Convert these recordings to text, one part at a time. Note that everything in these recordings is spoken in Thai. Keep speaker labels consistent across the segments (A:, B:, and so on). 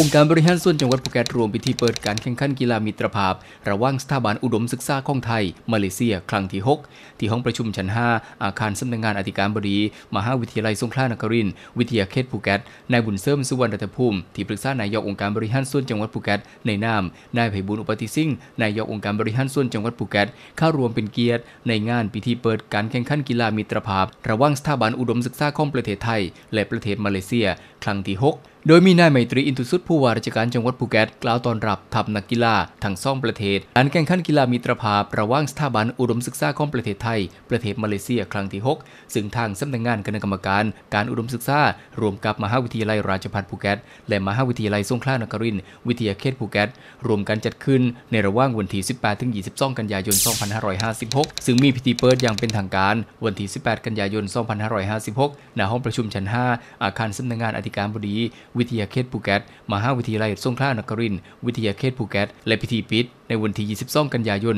A: องค์การบริหารส่วนจังหวัดภูเก็ตรวมพิธีเปิดการแข่งขันกีฬามิตรภาพ ระหว่างสถาบันอุดมศึกษาของไทย มาเลเซียครั้งที่6ที่ห้องประชุมชั้น5อาคารสำนักงงานอธิการบดีมหาวิทยาลัยสงขลานครินทร์วิทยาเขตภูเก็ตนายบุญเสริมสุวรรณรัตภูมิ ที่ปรึกษานายกองค์การบริหารส่วนจังหวัดภูเก็ตในนามนายไพบุญอุปติสิงห์นายกองค์การบริหารส่วนจังหวัดภูเก็ตเข้าร่วมเป็นเกียรติ ในงานพิธีเปิดการแข่งขันกีฬามิตรภาพ ระหว่างสถาบันอุดมศึกษาของประเทศไทย และประเทศมาเลเซียครั้งที่6โดยมีนายไมตรีอินทุสุดผู้ว่าราชการจังหวัดภูเก็ตกล่าวตอนรับทัพนักกีฬาทั้งสองประเทศ อันแข่งขันกีฬามิตรภาพ ระหว่างสถาบันอุดมศึกษาของประเทศไทย ประเทศ มาเลเซียครั้งที่ 6 ซึ่งทางสำนักงงานคณะกรรมการ การอุดมศึกษา รวมกับมหาวิทยาลัยราชภัฏภูเก็ตและมหาวิทยาลัยสงขลานครินทร์วิทยาเขตภูเก็ตรวมกันจัดขึ้นในระหว่างวันที่ 18ถึง22กันยายน 2556 ซึ่งมีพิธีเปิดอย่างเป็นทางการวันที่ 18 กันยายน 2556ณห้องประชุมชั้น 5 อาคารสำนักงงานอธิการบดีวิทยาเขตภูเก็ตมหาวิทยาลัยสงขลานครินทร์วิทยาเขตภูเก็ต และพิธีปิดในวันที่ 22 กันยายน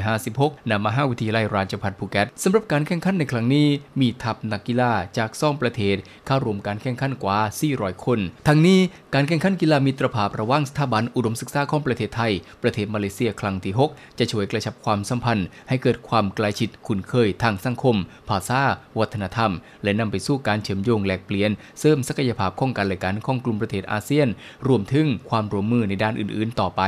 A: 2556 นำมหาวิทยาลัยราชพั์ภูเก็ตสำหรับการแข่งขันในครั้งนี้ มีทัพนักกีฬาจากซ่องประเทศเข้าร่วมการแข่งขันกว่า 400 คนทั้งนี้การแข่งขันกีฬามิตรภาพระหว่างสถาบันอุดมศึกษาของประเทศไทย ประเทศมาเลเซียครั้งที่ 6 จะช่วยกระชับความสัมพันธ์ ให้เกิดความใกล้ชิดคุ้นเคยทางสังคมภาษาวัฒนธรรม และนำไปสู่การเชื่อมโยงแลกเปลี่ยน เสริมศักยภาพของการและกันของกลุ่มประเทศอาเซียนรวมถึงความร่วมมือในด้านอื่น ๆ ต่อไป